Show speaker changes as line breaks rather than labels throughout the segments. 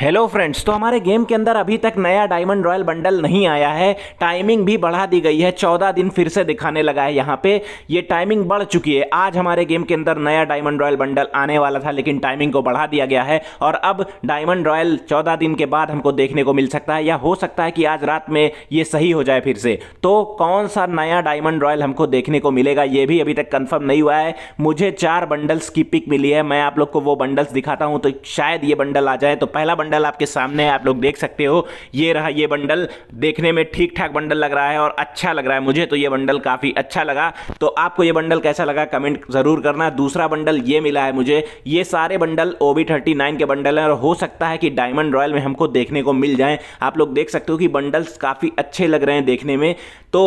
hello friends तो हमारे game के अंदर अभी तक नया डायमंड रॉयल बंडल नहीं आया है टाइमिंग भी बढ़ा दी गई है चौदह दिन फिर से दिखाने लगा है यहाँ पे ये टाइमिंग बढ़ चुकी है आज हमारे गेम के अंदर नया डायमंड रॉयल बंडल आने वाला था लेकिन टाइमिंग को बढ़ा दिया गया है और अब डायमंड रॉयल चौदह दिन के बाद हमको देखने को मिल सकता है या हो सकता है कि आज रात में ये सही हो जाए फिर से तो कौन सा नया डायमंड रॉयल हमको देखने को मिलेगा ये भी अभी तक कन्फर्म नहीं हुआ है मुझे चार बंडल्स की पिक मिली है मैं आप लोग को वो बंडल्स दिखाता हूँ तो शायद ये बंडल आ जाए तो पहला बंडल आपके सामने है आप लोग देख सकते हो ये रहा ये बंडल देखने में ठीक ठाक बंडल लग रहा है और अच्छा लग रहा है मुझे तो ये बंडल काफ़ी अच्छा लगा तो आपको ये बंडल कैसा लगा कमेंट ज़रूर करना दूसरा बंडल ये मिला है मुझे ये सारे बंडल ओ के बंडल हैं और हो सकता है कि डायमंड रॉयल में हमको देखने को मिल जाए आप लोग देख सकते हो कि बंडल्स काफ़ी अच्छे लग रहे हैं देखने में तो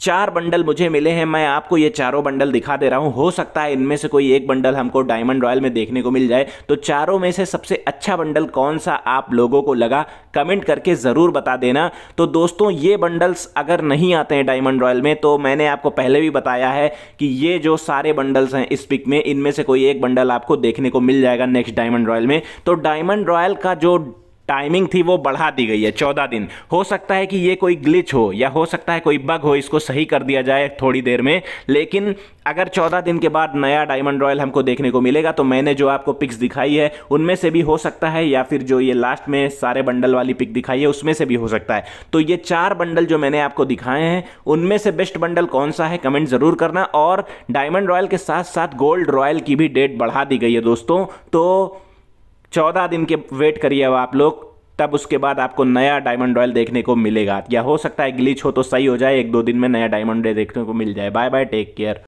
चार बंडल मुझे मिले हैं मैं आपको ये चारों बंडल दिखा दे रहा हूँ हो सकता है इनमें से कोई एक बंडल हमको डायमंड रॉयल में देखने को मिल जाए तो चारों में से सबसे अच्छा बंडल कौन सा आप लोगों को लगा कमेंट करके ज़रूर बता देना तो दोस्तों ये बंडल्स अगर नहीं आते हैं डायमंड रॉयल में तो मैंने आपको पहले भी बताया है कि ये जो सारे बंडल्स हैं इस पिक में इनमें से कोई एक बंडल आपको देखने को मिल जाएगा नेक्स्ट डायमंड रॉयल में तो डायमंड रॉयल का जो टाइमिंग थी वो बढ़ा दी गई है चौदह दिन हो सकता है कि ये कोई ग्लिच हो या हो सकता है कोई बग हो इसको सही कर दिया जाए थोड़ी देर में लेकिन अगर चौदह दिन के बाद नया डायमंड रॉयल हमको देखने को मिलेगा तो मैंने जो आपको पिक्स दिखाई है उनमें से भी हो सकता है या फिर जो ये लास्ट में सारे बंडल वाली पिक दिखाई है उसमें से भी हो सकता है तो ये चार बंडल जो मैंने आपको दिखाए हैं उनमें से बेस्ट बंडल कौन सा है कमेंट ज़रूर करना और डायमंड रॉयल के साथ साथ गोल्ड रॉयल की भी डेट बढ़ा दी गई है दोस्तों तो चौदह दिन के वेट करिए अब आप लोग तब उसके बाद आपको नया डायमंड रॉयल देखने को मिलेगा या हो सकता है ग्लिच हो तो सही हो जाए एक दो दिन में नया डायमंड देखने को मिल जाए बाय बाय टेक केयर